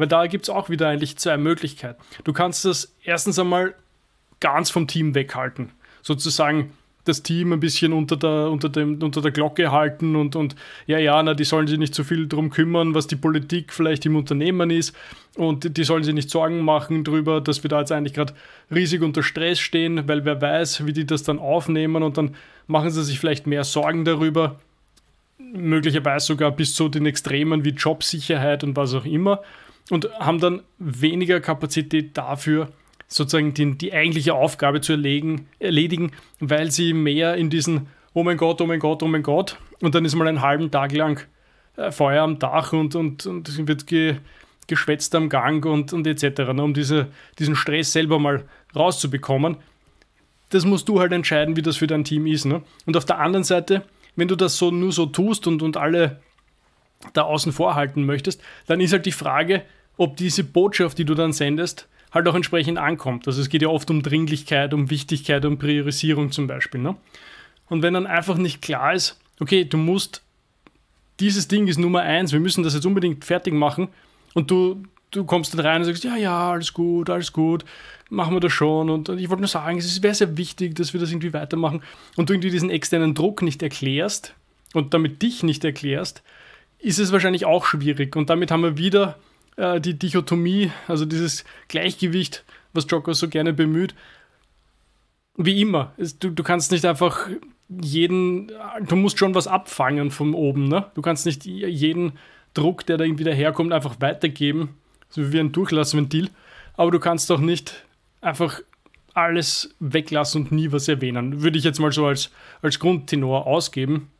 Weil da gibt es auch wieder eigentlich zwei Möglichkeiten. Du kannst das erstens einmal ganz vom Team weghalten. Sozusagen das Team ein bisschen unter der, unter dem, unter der Glocke halten und, und ja, ja, na, die sollen sich nicht so viel darum kümmern, was die Politik vielleicht im Unternehmen ist und die sollen sich nicht Sorgen machen darüber, dass wir da jetzt eigentlich gerade riesig unter Stress stehen, weil wer weiß, wie die das dann aufnehmen und dann machen sie sich vielleicht mehr Sorgen darüber, möglicherweise sogar bis zu den Extremen wie Jobsicherheit und was auch immer und haben dann weniger Kapazität dafür, sozusagen die, die eigentliche Aufgabe zu erlegen, erledigen, weil sie mehr in diesen, oh mein Gott, oh mein Gott, oh mein Gott, und dann ist mal einen halben Tag lang äh, Feuer am Dach und, und, und wird ge, geschwätzt am Gang und, und etc., ne, um diese, diesen Stress selber mal rauszubekommen. Das musst du halt entscheiden, wie das für dein Team ist. Ne? Und auf der anderen Seite, wenn du das so nur so tust und, und alle da außen vor halten möchtest, dann ist halt die Frage, ob diese Botschaft, die du dann sendest, halt auch entsprechend ankommt. Also es geht ja oft um Dringlichkeit, um Wichtigkeit, um Priorisierung zum Beispiel. Ne? Und wenn dann einfach nicht klar ist, okay, du musst, dieses Ding ist Nummer eins, wir müssen das jetzt unbedingt fertig machen und du, du kommst dann rein und sagst, ja, ja, alles gut, alles gut, machen wir das schon und, und ich wollte nur sagen, es wäre sehr wichtig, dass wir das irgendwie weitermachen und du irgendwie diesen externen Druck nicht erklärst und damit dich nicht erklärst, ist es wahrscheinlich auch schwierig. Und damit haben wir wieder äh, die Dichotomie, also dieses Gleichgewicht, was Jocko so gerne bemüht. Wie immer, ist, du, du kannst nicht einfach jeden, du musst schon was abfangen von oben. Ne? Du kannst nicht jeden Druck, der da irgendwie daherkommt, einfach weitergeben, so wie ein Durchlassventil. Aber du kannst doch nicht einfach alles weglassen und nie was erwähnen. Würde ich jetzt mal so als, als Grundtenor ausgeben.